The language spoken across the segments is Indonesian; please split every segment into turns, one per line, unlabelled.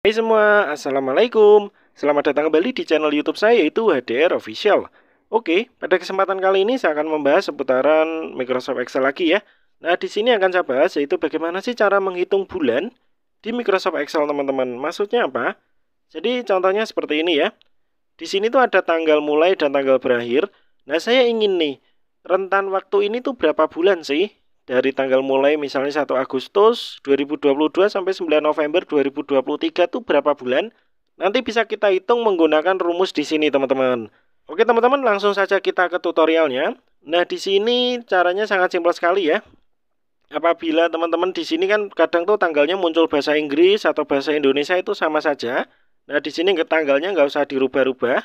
Hai semua, Assalamualaikum Selamat datang kembali di channel youtube saya yaitu HDR Official Oke, pada kesempatan kali ini saya akan membahas seputaran Microsoft Excel lagi ya Nah, di sini akan saya bahas yaitu bagaimana sih cara menghitung bulan di Microsoft Excel teman-teman Maksudnya apa? Jadi contohnya seperti ini ya Di sini tuh ada tanggal mulai dan tanggal berakhir Nah, saya ingin nih Rentan waktu ini tuh berapa bulan sih? dari tanggal mulai misalnya 1 Agustus 2022 sampai 9 November 2023 itu berapa bulan? Nanti bisa kita hitung menggunakan rumus di sini teman-teman. Oke teman-teman langsung saja kita ke tutorialnya. Nah di sini caranya sangat simpel sekali ya. Apabila teman-teman di sini kan kadang tuh tanggalnya muncul bahasa Inggris atau bahasa Indonesia itu sama saja. Nah di sini ke tanggalnya nggak usah dirubah-rubah.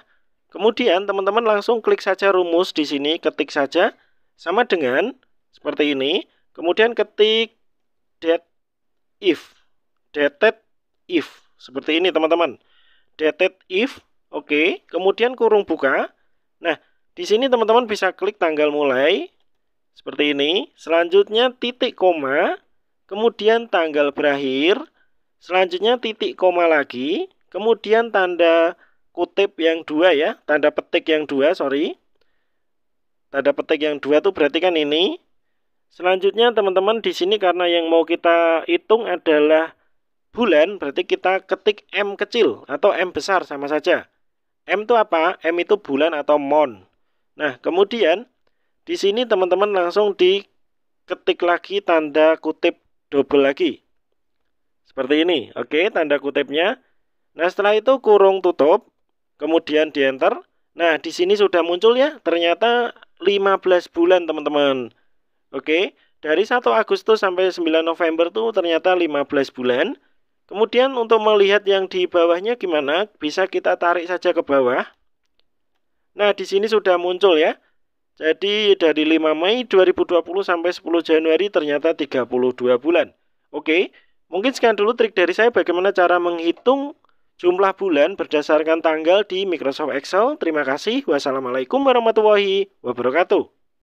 Kemudian teman-teman langsung klik saja rumus di sini, ketik saja sama dengan seperti ini. Kemudian ketik dead if, dated if. Seperti ini teman-teman. Dated if, oke. Okay. Kemudian kurung buka. Nah, di sini teman-teman bisa klik tanggal mulai. Seperti ini. Selanjutnya titik koma. Kemudian tanggal berakhir. Selanjutnya titik koma lagi. Kemudian tanda kutip yang dua ya. Tanda petik yang dua, sorry. Tanda petik yang dua itu berarti kan ini Selanjutnya teman-teman di sini karena yang mau kita hitung adalah bulan, berarti kita ketik M kecil atau M besar sama saja. M itu apa? M itu bulan atau mon. Nah, kemudian di sini teman-teman langsung diketik lagi tanda kutip double lagi. Seperti ini. Oke, tanda kutipnya. Nah, setelah itu kurung tutup, kemudian di enter. Nah, di sini sudah muncul ya, ternyata 15 bulan teman-teman. Oke, dari 1 Agustus sampai 9 November tuh ternyata 15 bulan. Kemudian untuk melihat yang di bawahnya gimana, bisa kita tarik saja ke bawah. Nah, di sini sudah muncul ya. Jadi dari 5 Mei 2020 sampai 10 Januari ternyata 32 bulan. Oke, mungkin sekian dulu trik dari saya bagaimana cara menghitung jumlah bulan berdasarkan tanggal di Microsoft Excel. Terima kasih. Wassalamualaikum warahmatullahi wabarakatuh.